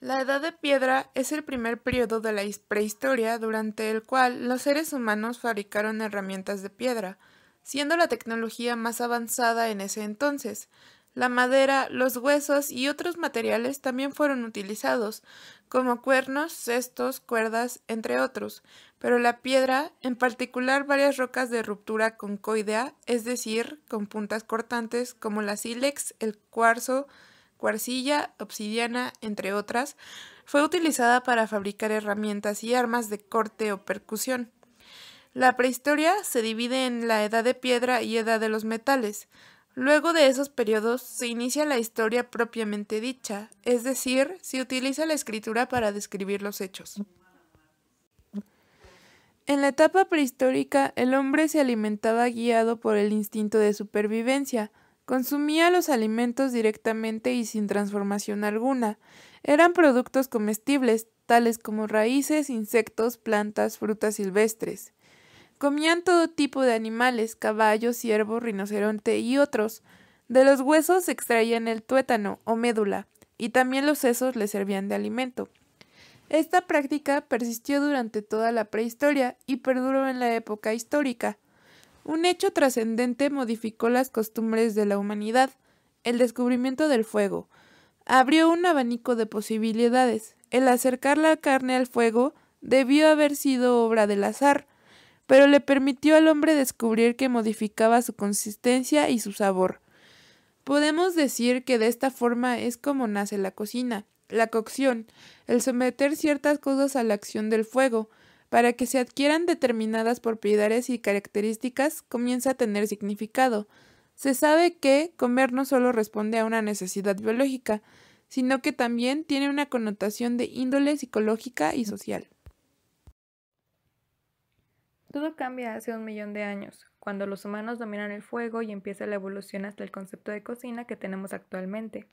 La Edad de Piedra es el primer periodo de la prehistoria durante el cual los seres humanos fabricaron herramientas de piedra, siendo la tecnología más avanzada en ese entonces. La madera, los huesos y otros materiales también fueron utilizados, como cuernos, cestos, cuerdas, entre otros, pero la piedra, en particular varias rocas de ruptura concoidea, es decir, con puntas cortantes como la sílex, el cuarzo, cuarcilla, obsidiana, entre otras, fue utilizada para fabricar herramientas y armas de corte o percusión. La prehistoria se divide en la edad de piedra y edad de los metales. Luego de esos periodos se inicia la historia propiamente dicha, es decir, se utiliza la escritura para describir los hechos. En la etapa prehistórica, el hombre se alimentaba guiado por el instinto de supervivencia, Consumía los alimentos directamente y sin transformación alguna. Eran productos comestibles, tales como raíces, insectos, plantas, frutas silvestres. Comían todo tipo de animales, caballos, ciervos, rinoceronte y otros. De los huesos se extraían el tuétano o médula, y también los sesos les servían de alimento. Esta práctica persistió durante toda la prehistoria y perduró en la época histórica. Un hecho trascendente modificó las costumbres de la humanidad, el descubrimiento del fuego. Abrió un abanico de posibilidades. El acercar la carne al fuego debió haber sido obra del azar, pero le permitió al hombre descubrir que modificaba su consistencia y su sabor. Podemos decir que de esta forma es como nace la cocina, la cocción, el someter ciertas cosas a la acción del fuego, para que se adquieran determinadas propiedades y características, comienza a tener significado. Se sabe que comer no solo responde a una necesidad biológica, sino que también tiene una connotación de índole psicológica y social. Todo cambia hace un millón de años, cuando los humanos dominan el fuego y empieza la evolución hasta el concepto de cocina que tenemos actualmente.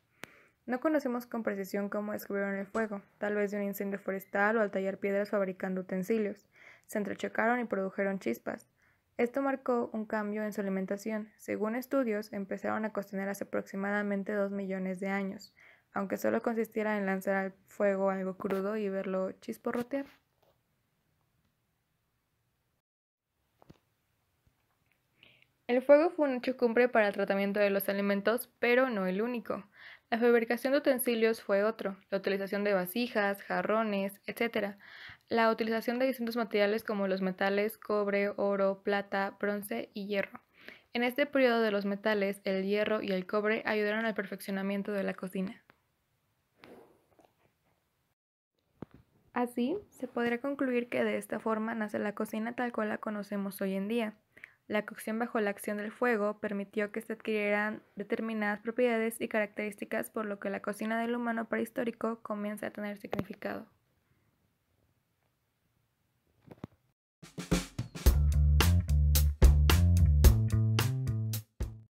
No conocemos con precisión cómo descubrieron el fuego, tal vez de un incendio forestal o al tallar piedras fabricando utensilios. Se entrechocaron y produjeron chispas. Esto marcó un cambio en su alimentación. Según estudios, empezaron a cocinar hace aproximadamente 2 millones de años, aunque solo consistiera en lanzar al fuego algo crudo y verlo chisporrotear. El fuego fue un hecho cumbre para el tratamiento de los alimentos, pero no el único. La fabricación de utensilios fue otro, la utilización de vasijas, jarrones, etc. La utilización de distintos materiales como los metales, cobre, oro, plata, bronce y hierro. En este periodo de los metales, el hierro y el cobre ayudaron al perfeccionamiento de la cocina. Así, se podría concluir que de esta forma nace la cocina tal cual la conocemos hoy en día. La cocción bajo la acción del fuego permitió que se adquirieran determinadas propiedades y características por lo que la cocina del humano prehistórico comienza a tener significado.